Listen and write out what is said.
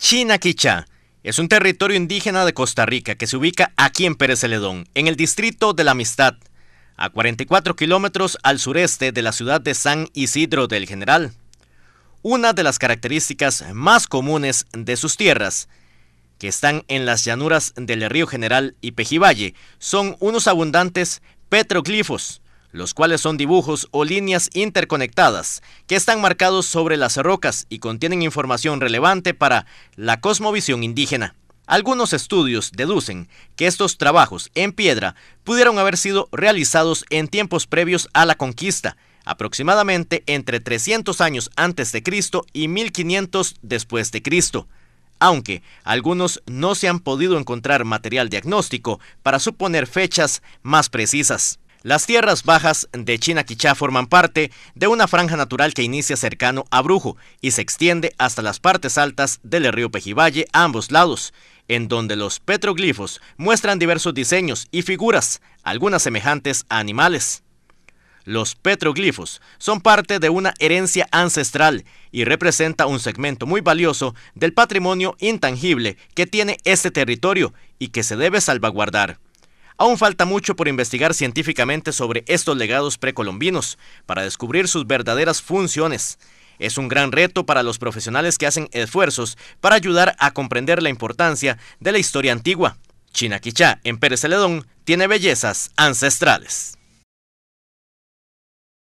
Chinaquicha. Es un territorio indígena de Costa Rica que se ubica aquí en Pérez Celedón, en el distrito de la Amistad, a 44 kilómetros al sureste de la ciudad de San Isidro del General. Una de las características más comunes de sus tierras, que están en las llanuras del Río General y Pejivalle, son unos abundantes petroglifos, los cuales son dibujos o líneas interconectadas que están marcados sobre las rocas y contienen información relevante para la cosmovisión indígena. Algunos estudios deducen que estos trabajos en piedra pudieron haber sido realizados en tiempos previos a la conquista, aproximadamente entre 300 años antes de Cristo y 1500 después de Cristo, aunque algunos no se han podido encontrar material diagnóstico para suponer fechas más precisas. Las tierras bajas de Chinaquichá forman parte de una franja natural que inicia cercano a Brujo y se extiende hasta las partes altas del río Pejivalle a ambos lados, en donde los petroglifos muestran diversos diseños y figuras, algunas semejantes a animales. Los petroglifos son parte de una herencia ancestral y representa un segmento muy valioso del patrimonio intangible que tiene este territorio y que se debe salvaguardar. Aún falta mucho por investigar científicamente sobre estos legados precolombinos, para descubrir sus verdaderas funciones. Es un gran reto para los profesionales que hacen esfuerzos para ayudar a comprender la importancia de la historia antigua. Chinaquichá, en Pérez Celedón, tiene bellezas ancestrales.